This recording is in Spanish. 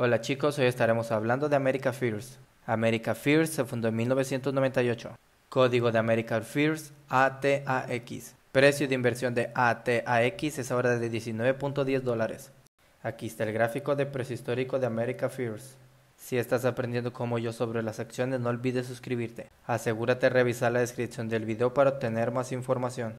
Hola chicos, hoy estaremos hablando de America First. America First se fundó en 1998. Código de America First ATAX. Precio de inversión de ATAX es ahora de 19.10 dólares. Aquí está el gráfico de precio histórico de America First. Si estás aprendiendo como yo sobre las acciones, no olvides suscribirte. Asegúrate de revisar la descripción del video para obtener más información.